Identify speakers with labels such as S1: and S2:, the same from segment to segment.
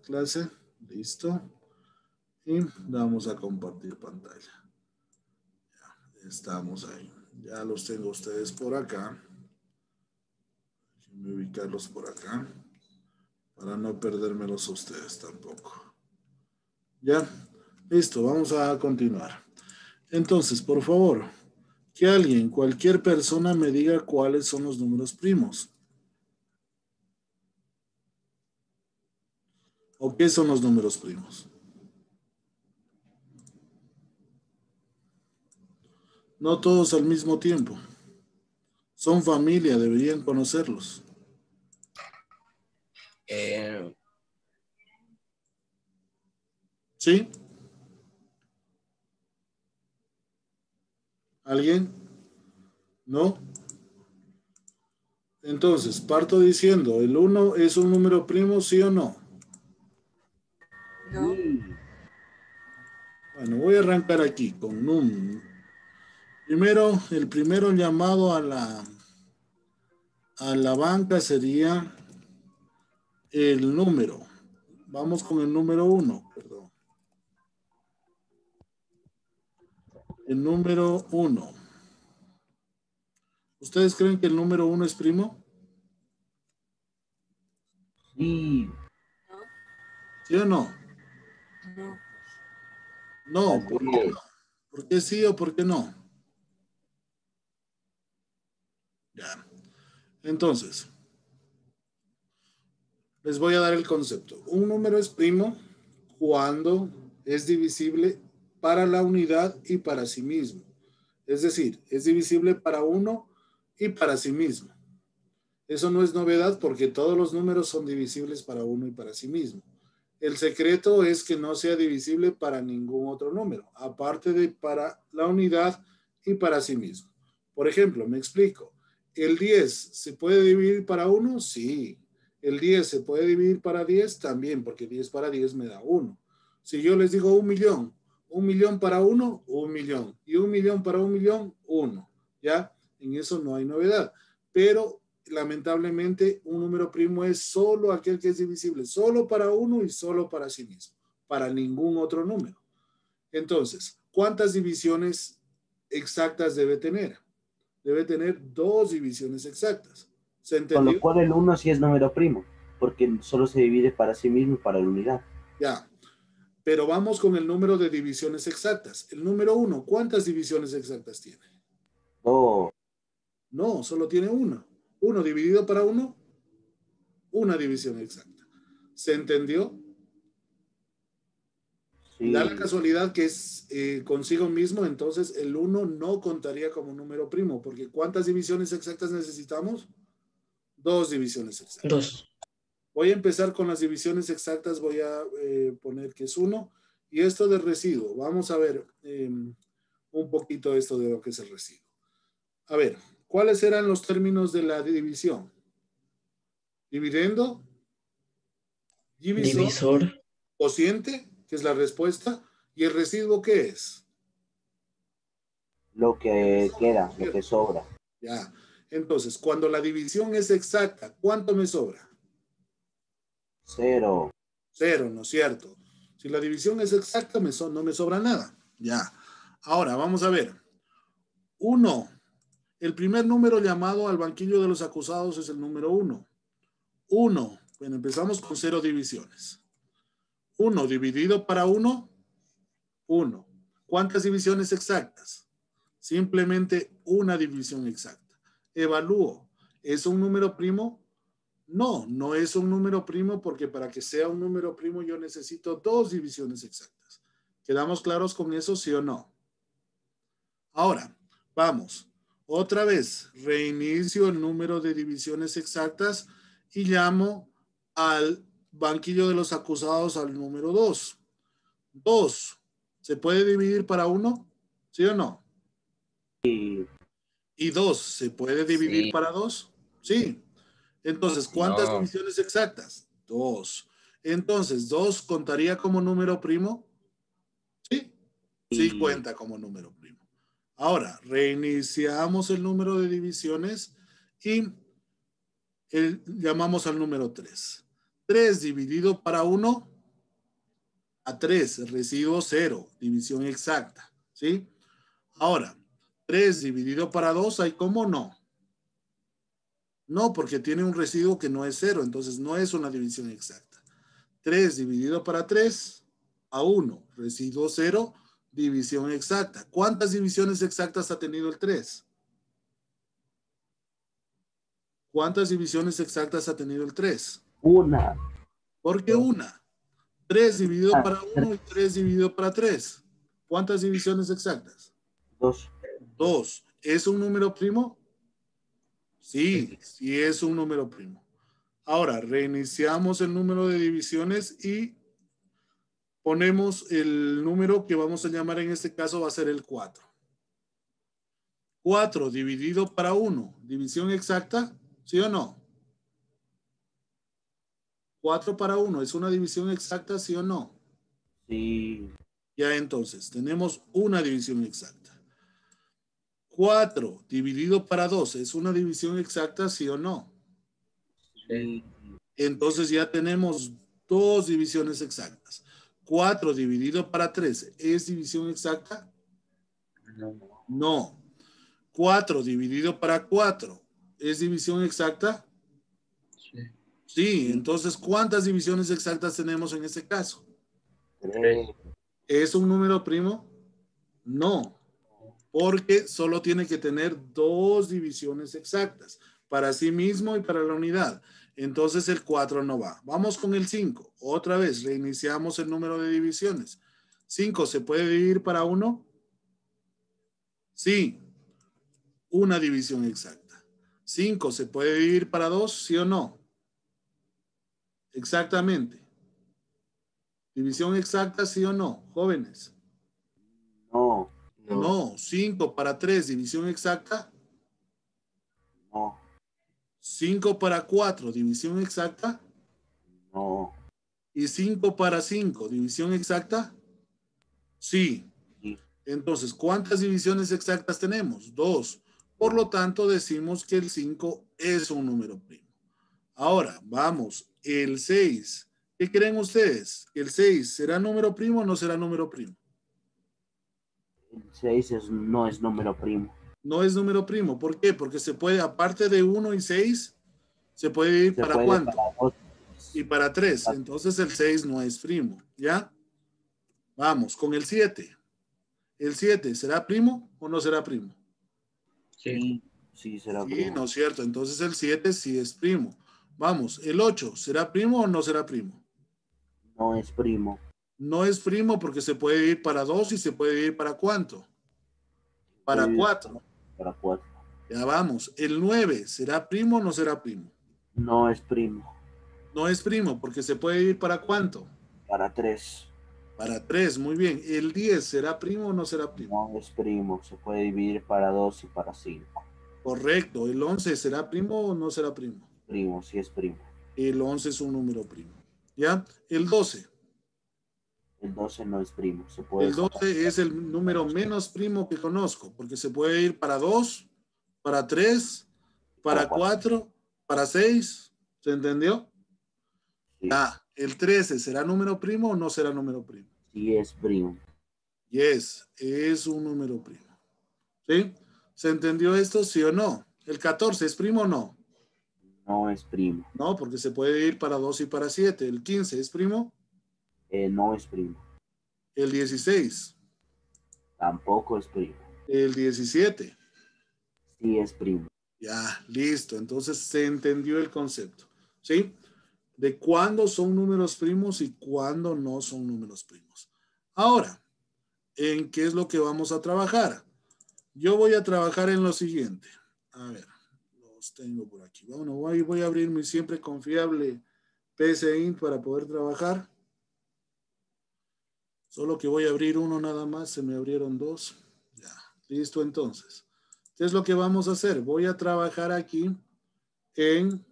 S1: clase. Listo. Y vamos a compartir pantalla. Ya, estamos ahí. Ya los tengo ustedes por acá. Déjenme ubicarlos por acá. Para no perdérmelos a ustedes tampoco. Ya. Listo. Vamos a continuar. Entonces, por favor, que alguien, cualquier persona me diga cuáles son los números primos. ¿O qué son los números primos? No todos al mismo tiempo. Son familia, deberían conocerlos. Eh. ¿Sí? ¿Alguien? ¿No? Entonces, parto diciendo, ¿el 1 es un número primo, sí o no? Bueno, voy a arrancar aquí con un Primero, el primero llamado a la, a la banca sería el número. Vamos con el número uno, perdón. El número uno. ¿Ustedes creen que el número uno es primo? Sí. ¿Sí o no? No. No, ¿por qué, ¿por qué sí o por qué no? Ya. Entonces, les voy a dar el concepto. Un número es primo cuando es divisible para la unidad y para sí mismo. Es decir, es divisible para uno y para sí mismo. Eso no es novedad porque todos los números son divisibles para uno y para sí mismo. El secreto es que no sea divisible para ningún otro número, aparte de para la unidad y para sí mismo. Por ejemplo, me explico. ¿El 10 se puede dividir para 1? Sí. ¿El 10 se puede dividir para 10? También, porque 10 para 10 me da 1. Si yo les digo un millón, un millón para uno, un millón. Y un millón para un millón, uno. ¿Ya? En eso no hay novedad. Pero lamentablemente, un número primo es solo aquel que es divisible, solo para uno y solo para sí mismo, para ningún otro número. Entonces, ¿cuántas divisiones exactas debe tener? Debe tener dos divisiones exactas. ¿Se Con lo cual el uno sí es número primo, porque solo se divide para sí mismo y para la unidad. Ya, pero vamos con el número de divisiones exactas. El número uno, ¿cuántas divisiones exactas tiene? Oh. No, solo tiene uno. 1 dividido para 1, una división exacta. ¿Se entendió? Da la casualidad que es eh, consigo mismo, entonces el 1 no contaría como número primo, porque ¿cuántas divisiones exactas necesitamos? Dos divisiones exactas. Dos. Voy a empezar con las divisiones exactas, voy a eh, poner que es 1. Y esto de residuo, vamos a ver em, un poquito esto de lo que es el residuo. A ver, ¿Cuáles eran los términos de la división? Dividendo, divisor, cociente, que es la respuesta, y el residuo, ¿qué es? Lo que queda, lo que sobra. Ya. Entonces, cuando la división es exacta, ¿cuánto me sobra? Cero. Cero, ¿no es cierto? Si la división es exacta, no me sobra nada. Ya. Ahora, vamos a ver. Uno el primer número llamado al banquillo de los acusados es el número 1. 1. Bueno, empezamos con cero divisiones. 1 dividido para 1, 1. ¿Cuántas divisiones exactas? Simplemente una división exacta. Evalúo. ¿Es un número primo? No, no es un número primo porque para que sea un número primo yo necesito dos divisiones exactas. ¿Quedamos claros con eso, sí o no? Ahora, vamos. Otra vez, reinicio el número de divisiones exactas y llamo al banquillo de los acusados al número 2. 2. ¿Se puede dividir para 1? ¿Sí o no? Sí. ¿Y 2? ¿Se puede dividir para 2? Sí. Entonces, ¿cuántas divisiones exactas? Dos. Entonces, ¿2 contaría como número primo? Sí, sí cuenta como número primo. Ahora, reiniciamos el número de divisiones y llamamos al número 3. 3 dividido para 1 a 3, residuo 0, división exacta. ¿sí? Ahora, 3 dividido para 2, ¿hay cómo no? No, porque tiene un residuo que no es 0, entonces no es una división exacta. 3 dividido para 3 a 1, residuo 0, división exacta. ¿Cuántas divisiones exactas ha tenido el 3? ¿Cuántas divisiones exactas ha tenido el 3? Una. ¿Por qué una? 3 ah, dividido para 1 y 3 dividido para 3. ¿Cuántas divisiones exactas? Dos. Dos. ¿Es un número primo? Sí, sí es un número primo. Ahora, reiniciamos el número de divisiones y ponemos el número que vamos a llamar en este caso va a ser el 4. 4 dividido para 1, división exacta, ¿sí o no? 4 para 1, ¿es una división exacta, sí o no? Sí. Ya entonces, tenemos una división exacta. 4 dividido para 2, ¿es una división exacta, sí o no? Sí. Entonces ya tenemos dos divisiones exactas. 4 dividido para 3 es división exacta? No. 4 dividido para 4 es división exacta? Sí. Sí, entonces, ¿cuántas divisiones exactas tenemos en este caso? ¿Es un número primo? No, porque solo tiene que tener dos divisiones exactas para sí mismo y para la unidad. Entonces el 4 no va. Vamos con el 5. Otra vez, reiniciamos el número de divisiones. 5 se puede dividir para 1. Sí, una división exacta. 5 se puede dividir para 2, sí o no. Exactamente. División exacta, sí o no, jóvenes. No. No, 5 para 3, división exacta. No. 5 para 4, división exacta. No. ¿Y 5 para 5, división exacta? Sí. Entonces, ¿cuántas divisiones exactas tenemos? Dos. Por lo tanto, decimos que el 5 es un número primo. Ahora, vamos, el 6. ¿Qué creen ustedes? ¿El 6 será número primo o no será número primo? El 6 no es número primo no es número primo. ¿Por qué? Porque se puede, aparte de 1 y 6, se puede ir para cuánto. y para 3. Entonces el 6 no es primo. ¿Ya? Vamos, con el 7. ¿El 7 será primo o no será primo? Sí, sí, será sí, no es cierto. Entonces el 7 sí es primo. Vamos, el 8, ¿será primo o no será primo? No es primo. No es primo porque se puede ir para 2 y se puede ir para cuánto? Para 4. Para cuatro. Ya vamos. El 9, ¿será primo o no será primo? No es primo. No es primo, porque se puede dividir para cuánto? Para tres. Para tres, muy bien. ¿El 10 será primo o no será primo? No es primo, se puede dividir para dos y para cinco. Correcto. ¿El 11 será primo o no será primo? Primo, sí es primo. El 11 es un número primo. ¿Ya? El 12. El 12 no es primo. Se puede el 12 es el número menos primo que conozco, porque se puede ir para 2, para 3, para 4, para 6. ¿Se entendió? Ah, el 13, ¿será número primo o no será número primo? Sí, es primo. Yes, es un número primo. ¿Sí? ¿Se entendió esto, sí o no? ¿El 14 es primo o no? No es primo. No, porque se puede ir para 2 y para 7. ¿El 15 es primo? Eh, no es primo. El 16. Tampoco es primo. El 17. Sí es primo. Ya, listo. Entonces se entendió el concepto. ¿Sí? De cuándo son números primos y cuándo no son números primos. Ahora, ¿en qué es lo que vamos a trabajar? Yo voy a trabajar en lo siguiente. A ver, los tengo por aquí. Bueno, voy, a abrir mi siempre confiable PSI para poder trabajar. Solo que voy a abrir uno nada más, se me abrieron dos. Ya, listo entonces. ¿Qué es lo que vamos a hacer? Voy a trabajar aquí en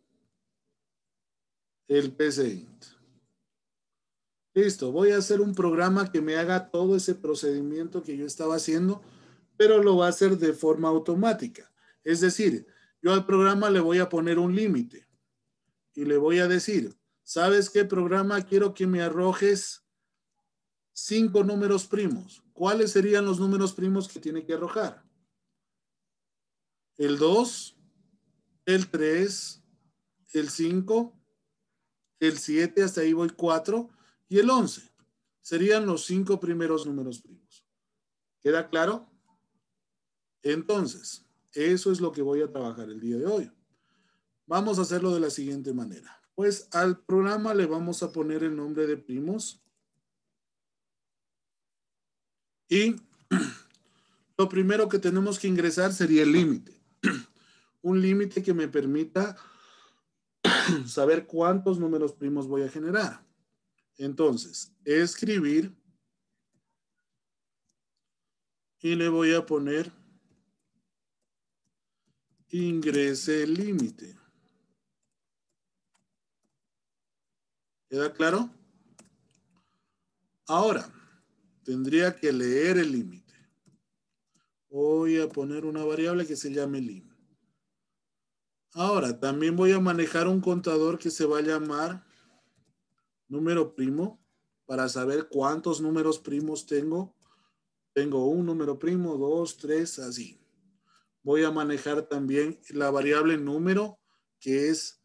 S1: el PCInt. Listo, voy a hacer un programa que me haga todo ese procedimiento que yo estaba haciendo, pero lo va a hacer de forma automática. Es decir, yo al programa le voy a poner un límite y le voy a decir, ¿sabes qué programa quiero que me arrojes cinco números primos. ¿Cuáles serían los números primos que tiene que arrojar? El 2, el 3, el 5, el 7, hasta ahí voy 4 y el 11. Serían los cinco primeros números primos. ¿Queda claro? Entonces, eso es lo que voy a trabajar el día de hoy. Vamos a hacerlo de la siguiente manera. Pues al programa le vamos a poner el nombre de primos y lo primero que tenemos que ingresar sería el límite. Un límite que me permita saber cuántos números primos voy a generar. Entonces, escribir y le voy a poner ingrese límite. ¿Queda claro? Ahora, tendría que leer el límite. Voy a poner una variable que se llame lim. Ahora, también voy a manejar un contador que se va a llamar número primo para saber cuántos números primos tengo. Tengo un número primo, dos, tres, así. Voy a manejar también la variable número, que es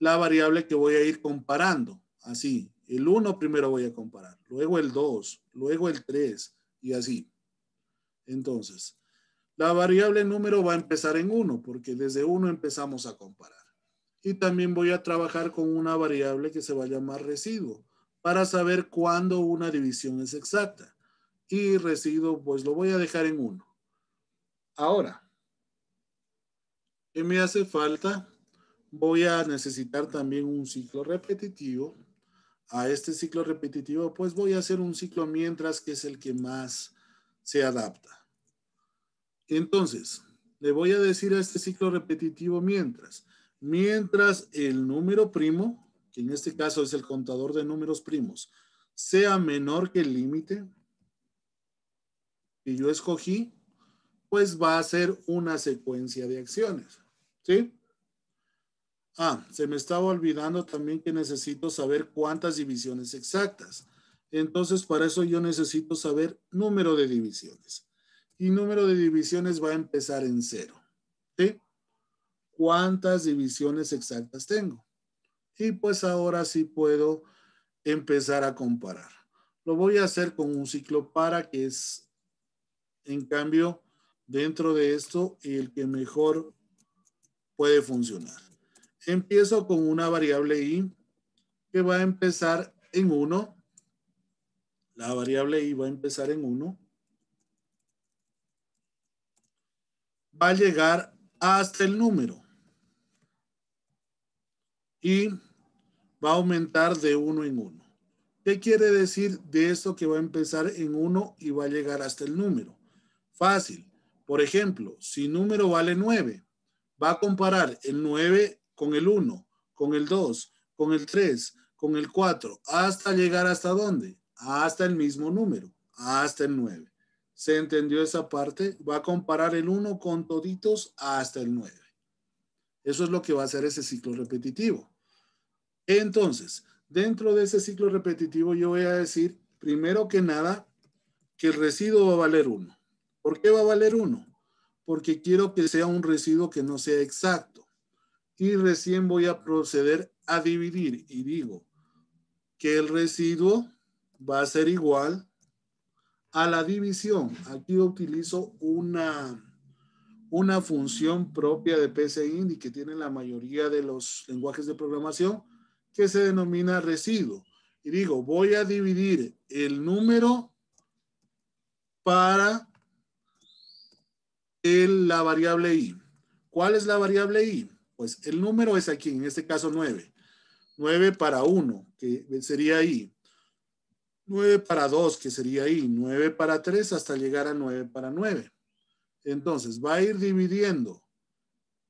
S1: la variable que voy a ir comparando, así. El 1 primero voy a comparar, luego el 2, luego el 3 y así. Entonces, la variable número va a empezar en 1 porque desde 1 empezamos a comparar. Y también voy a trabajar con una variable que se va a llamar residuo para saber cuándo una división es exacta. Y residuo, pues lo voy a dejar en 1. Ahora, ¿qué me hace falta? Voy a necesitar también un ciclo repetitivo a este ciclo repetitivo, pues voy a hacer un ciclo mientras que es el que más se adapta. Entonces, le voy a decir a este ciclo repetitivo mientras. Mientras el número primo, que en este caso es el contador de números primos, sea menor que el límite que yo escogí, pues va a ser una secuencia de acciones. ¿Sí? Ah, se me estaba olvidando también que necesito saber cuántas divisiones exactas. Entonces, para eso yo necesito saber número de divisiones. Y número de divisiones va a empezar en cero. ¿Sí? ¿Cuántas divisiones exactas tengo? Y pues ahora sí puedo empezar a comparar. Lo voy a hacer con un ciclo para que es, en cambio, dentro de esto, el que mejor puede funcionar empiezo con una variable i que va a empezar en 1. La variable i va a empezar en 1. Va a llegar hasta el número. Y va a aumentar de 1 en 1. ¿Qué quiere decir de esto que va a empezar en 1 y va a llegar hasta el número? Fácil. Por ejemplo, si número vale 9, va a comparar el 9 con el 1, con el 2, con el 3, con el 4, hasta llegar hasta dónde? Hasta el mismo número, hasta el 9. ¿Se entendió esa parte? Va a comparar el 1 con toditos hasta el 9. Eso es lo que va a hacer ese ciclo repetitivo. Entonces, dentro de ese ciclo repetitivo yo voy a decir, primero que nada, que el residuo va a valer 1. ¿Por qué va a valer 1? Porque quiero que sea un residuo que no sea exacto y recién voy a proceder a dividir y digo que el residuo va a ser igual a la división. Aquí utilizo una, una función propia de y que tiene la mayoría de los lenguajes de programación que se denomina residuo. Y digo, voy a dividir el número para la variable i. ¿Cuál es la variable i? Pues el número es aquí, en este caso 9. 9 para 1, que sería ahí. 9 para 2, que sería ahí. 9 para 3 hasta llegar a 9 para 9. Entonces, va a ir dividiendo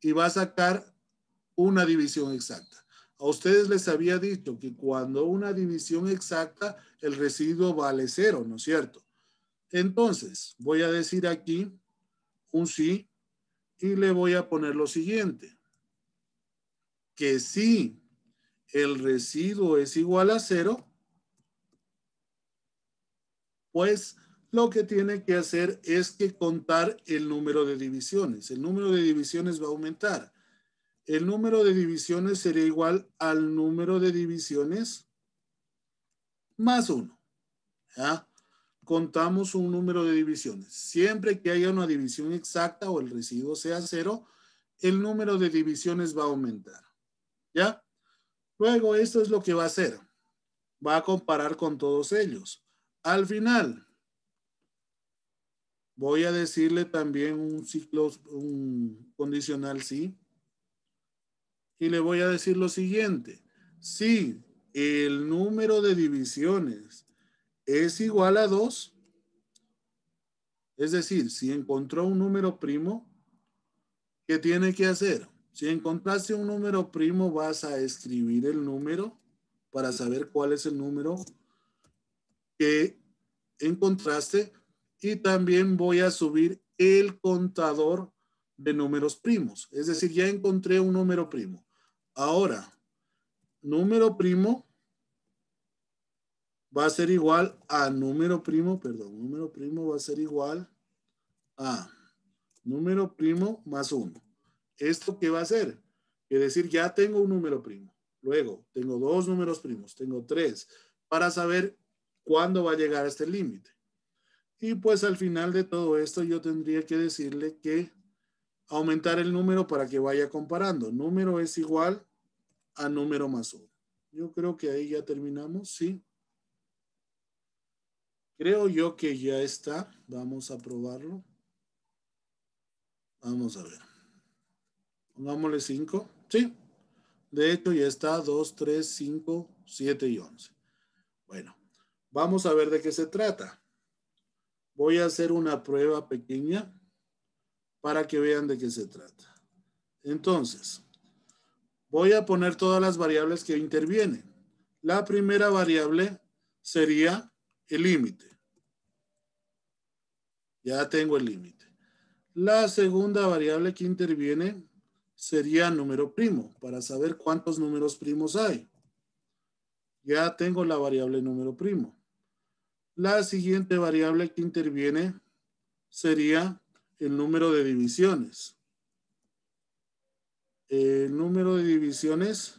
S1: y va a sacar una división exacta. A ustedes les había dicho que cuando una división exacta, el residuo vale cero, ¿no es cierto? Entonces, voy a decir aquí un sí y le voy a poner lo siguiente que si el residuo es igual a cero, pues lo que tiene que hacer es que contar el número de divisiones. El número de divisiones va a aumentar. El número de divisiones sería igual al número de divisiones más uno. Contamos un número de divisiones. Siempre que haya una división exacta o el residuo sea cero, el número de divisiones va a aumentar. ¿ya? Luego, esto es lo que va a hacer. Va a comparar con todos ellos. Al final, voy a decirle también un ciclo, un condicional sí. Y le voy a decir lo siguiente. Si el número de divisiones es igual a 2, es decir, si encontró un número primo, ¿qué tiene que hacer? Si encontraste un número primo, vas a escribir el número para saber cuál es el número que encontraste. Y también voy a subir el contador de números primos. Es decir, ya encontré un número primo. Ahora, número primo va a ser igual a número primo, perdón, número primo va a ser igual a número primo más uno. ¿Esto qué va a hacer? Es decir, ya tengo un número primo, luego tengo dos números primos, tengo tres, para saber cuándo va a llegar a este límite. Y pues al final de todo esto yo tendría que decirle que aumentar el número para que vaya comparando. Número es igual a número más uno. Yo creo que ahí ya terminamos, ¿sí? Creo yo que ya está. Vamos a probarlo. Vamos a ver. Pongámosle 5. Sí. De hecho, ya está 2, 3, 5, 7 y 11. Bueno, vamos a ver de qué se trata. Voy a hacer una prueba pequeña para que vean de qué se trata. Entonces, voy a poner todas las variables que intervienen. La primera variable sería el límite. Ya tengo el límite. La segunda variable que interviene sería número primo para saber cuántos números primos hay. Ya tengo la variable número primo. La siguiente variable que interviene sería el número de divisiones. El número de divisiones,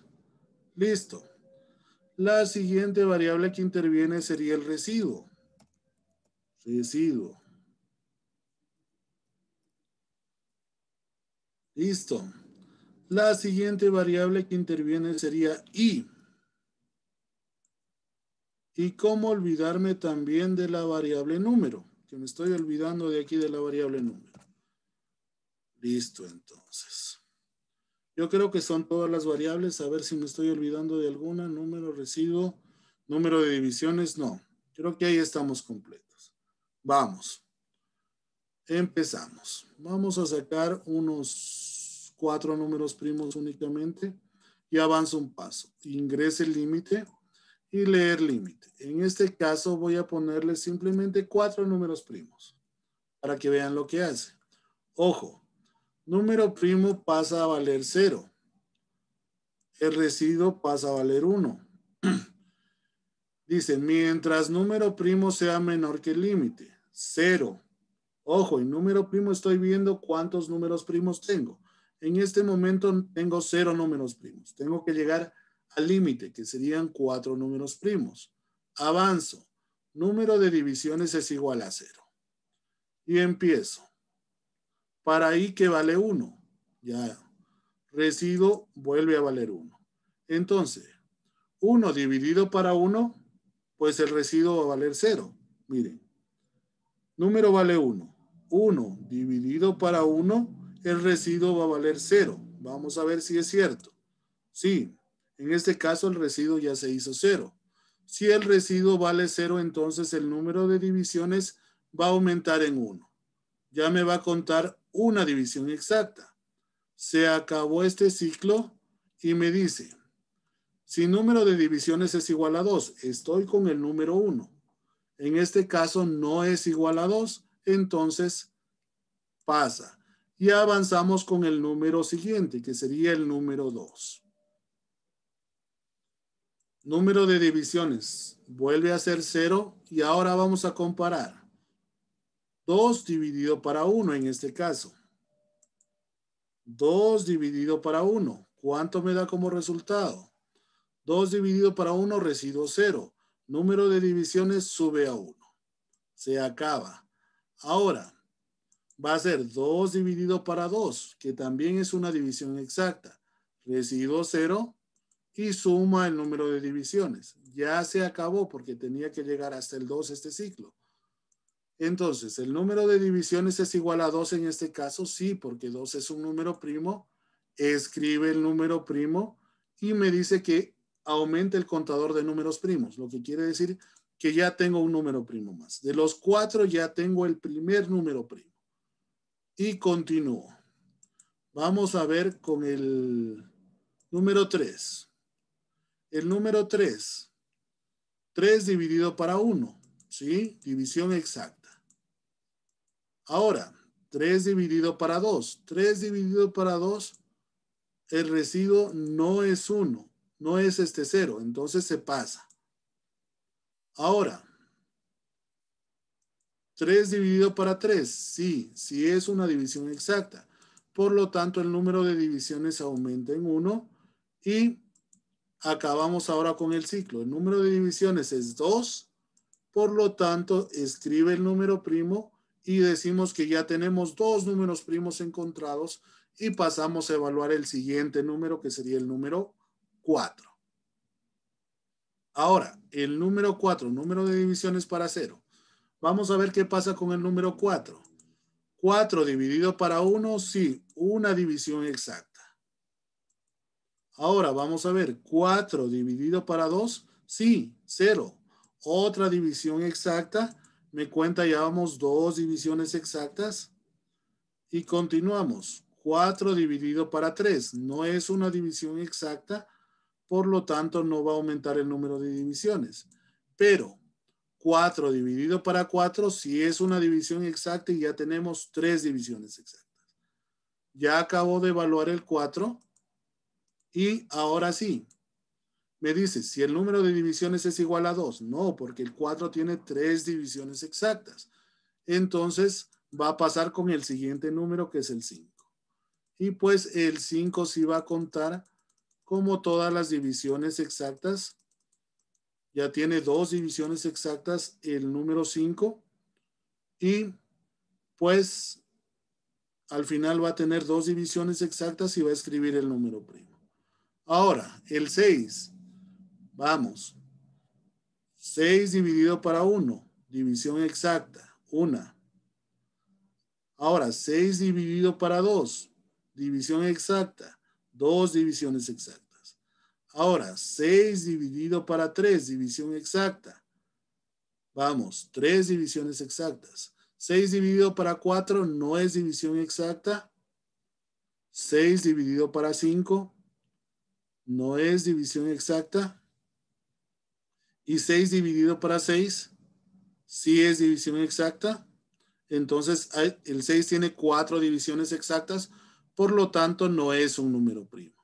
S1: listo. La siguiente variable que interviene sería el residuo. Residuo. Listo. La siguiente variable que interviene sería I. Y cómo olvidarme también de la variable número, que me estoy olvidando de aquí de la variable número. Listo, entonces. Yo creo que son todas las variables. A ver si me estoy olvidando de alguna. Número, residuo, número de divisiones. No, creo que ahí estamos completos. Vamos. Empezamos. Vamos a sacar unos cuatro números primos únicamente y avanza un paso. Ingrese el límite y leer límite. En este caso voy a ponerle simplemente cuatro números primos para que vean lo que hace. Ojo, número primo pasa a valer cero. El residuo pasa a valer uno. Dice, mientras número primo sea menor que el límite, cero. Ojo, en número primo estoy viendo cuántos números primos tengo. En este momento tengo cero números primos. Tengo que llegar al límite, que serían cuatro números primos. Avanzo. Número de divisiones es igual a cero. Y empiezo. Para ahí que vale 1. Ya. Residuo vuelve a valer 1. Entonces, 1 dividido para 1, pues el residuo va a valer 0. Miren. Número vale 1. 1 dividido para 1 el residuo va a valer cero. Vamos a ver si es cierto. Sí, en este caso el residuo ya se hizo cero. Si el residuo vale cero, entonces el número de divisiones va a aumentar en uno. Ya me va a contar una división exacta. Se acabó este ciclo y me dice, si número de divisiones es igual a 2, estoy con el número 1. En este caso no es igual a 2, entonces pasa. Y avanzamos con el número siguiente, que sería el número 2. Número de divisiones. Vuelve a ser 0 y ahora vamos a comparar. 2 dividido para 1 en este caso. 2 dividido para 1. ¿Cuánto me da como resultado? 2 dividido para 1, residuo 0. Número de divisiones sube a 1. Se acaba. Ahora, va a ser 2 dividido para 2, que también es una división exacta. Residuo 0 y suma el número de divisiones. Ya se acabó porque tenía que llegar hasta el 2 este ciclo. Entonces, ¿el número de divisiones es igual a 2 en este caso? Sí, porque 2 es un número primo. Escribe el número primo y me dice que aumente el contador de números primos, lo que quiere decir que ya tengo un número primo más. De los cuatro ya tengo el primer número primo y continúo. Vamos a ver con el número 3. El número 3. 3 dividido para 1. ¿Sí? División exacta. Ahora, 3 dividido para 2. 3 dividido para 2, el residuo no es 1, no es este 0, entonces se pasa. Ahora, 3 dividido para 3, sí, sí es una división exacta. Por lo tanto, el número de divisiones aumenta en 1 y acabamos ahora con el ciclo. El número de divisiones es 2, por lo tanto, escribe el número primo y decimos que ya tenemos dos números primos encontrados y pasamos a evaluar el siguiente número que sería el número 4. Ahora, el número 4, número de divisiones para 0. Vamos a ver qué pasa con el número 4. 4 dividido para 1, sí, una división exacta. Ahora vamos a ver 4 dividido para 2, sí, 0. Otra división exacta, me cuenta vamos, dos divisiones exactas. Y continuamos, 4 dividido para 3, no es una división exacta, por lo tanto no va a aumentar el número de divisiones. Pero 4 dividido para 4, si es una división exacta y ya tenemos tres divisiones exactas. Ya acabo de evaluar el 4 y ahora sí, me dice si el número de divisiones es igual a 2. No, porque el 4 tiene tres divisiones exactas. Entonces va a pasar con el siguiente número que es el 5. Y pues el 5 sí va a contar como todas las divisiones exactas ya tiene dos divisiones exactas el número 5 y pues al final va a tener dos divisiones exactas y va a escribir el número primo. Ahora, el 6, vamos, 6 dividido para 1, división exacta, 1. Ahora, 6 dividido para 2, división exacta, dos divisiones exactas. Ahora, 6 dividido para 3, división exacta. Vamos, 3 divisiones exactas. 6 dividido para 4 no es división exacta. 6 dividido para 5 no es división exacta. Y 6 dividido para 6 sí es división exacta. Entonces, el 6 tiene 4 divisiones exactas, por lo tanto, no es un número primo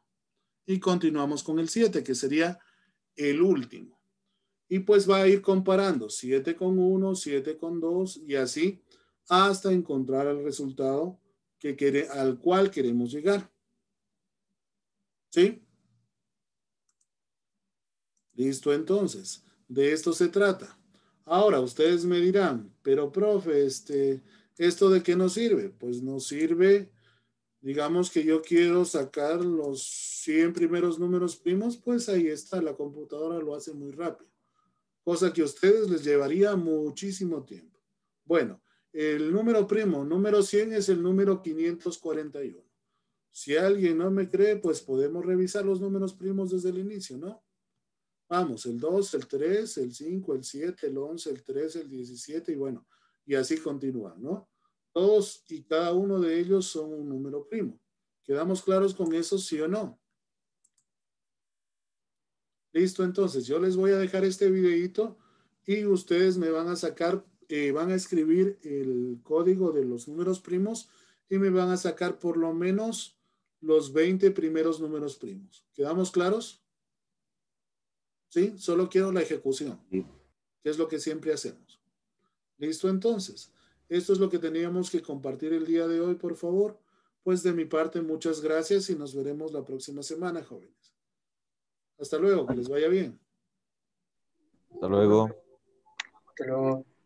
S1: y continuamos con el 7, que sería el último. Y pues va a ir comparando 7 con 1, 7 con 2 y así hasta encontrar el resultado que al cual queremos llegar. ¿Sí? Listo entonces. De esto se trata. Ahora ustedes me dirán, pero profe, este, ¿esto de qué nos sirve? Pues nos sirve digamos que yo quiero sacar los 100 primeros números primos, pues ahí está, la computadora lo hace muy rápido, cosa que a ustedes les llevaría muchísimo tiempo. Bueno, el número primo, número 100 es el número 541. Si alguien no me cree, pues podemos revisar los números primos desde el inicio, ¿no? Vamos, el 2, el 3, el 5, el 7, el 11, el 13, el 17 y bueno, y así continúa, ¿no? Todos y cada uno de ellos son un número primo. ¿Quedamos claros con eso, sí o no? Listo, entonces yo les voy a dejar este videito y ustedes me van a sacar, eh, van a escribir el código de los números primos y me van a sacar por lo menos los 20 primeros números primos. ¿Quedamos claros? ¿Sí? Solo quiero la ejecución, que es lo que siempre hacemos. ¿Listo entonces? Esto es lo que teníamos que compartir el día de hoy, por favor. Pues de mi parte, muchas gracias y nos veremos la próxima semana, jóvenes. Hasta luego, que les vaya bien. Hasta luego. Hasta luego.